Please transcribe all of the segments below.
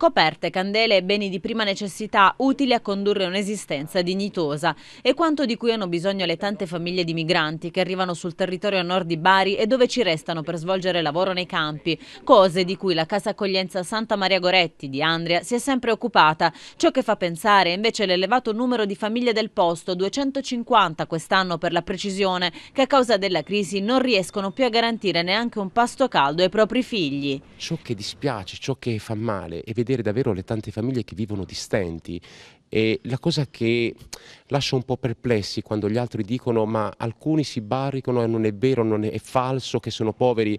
coperte, candele e beni di prima necessità utili a condurre un'esistenza dignitosa. e quanto di cui hanno bisogno le tante famiglie di migranti che arrivano sul territorio nord di Bari e dove ci restano per svolgere lavoro nei campi, cose di cui la casa accoglienza Santa Maria Goretti di Andria si è sempre occupata. Ciò che fa pensare è invece l'elevato numero di famiglie del posto, 250 quest'anno per la precisione, che a causa della crisi non riescono più a garantire neanche un pasto caldo ai propri figli. Ciò che dispiace, ciò che fa male è vedere vedere davvero le tante famiglie che vivono di stenti e la cosa che lascia un po' perplessi quando gli altri dicono ma alcuni si barricano e non è vero, non è, falso che sono poveri,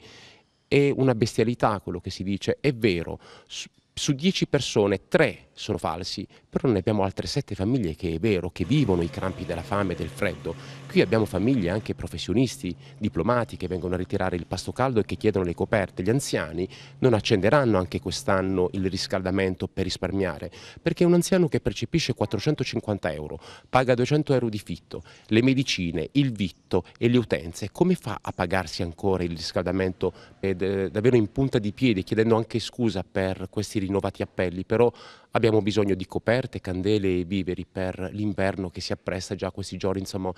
è una bestialità quello che si dice, è vero, su, su dieci persone tre sono falsi, però ne abbiamo altre sette famiglie che è vero, che vivono i crampi della fame e del freddo. Qui abbiamo famiglie anche professionisti, diplomati che vengono a ritirare il pasto caldo e che chiedono le coperte. Gli anziani non accenderanno anche quest'anno il riscaldamento per risparmiare, perché un anziano che percepisce 450 euro, paga 200 euro di fitto, le medicine, il vitto e le utenze, come fa a pagarsi ancora il riscaldamento eh, davvero in punta di piedi, chiedendo anche scusa per questi rinnovati appelli, però abbiamo abbiamo bisogno di coperte, candele e viveri per l'inverno che si appresta già questi giorni, insomma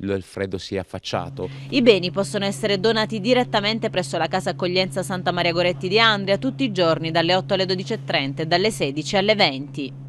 il freddo si è affacciato. I beni possono essere donati direttamente presso la casa accoglienza Santa Maria Goretti di Andria tutti i giorni dalle 8 alle 12.30 e dalle 16 alle 20.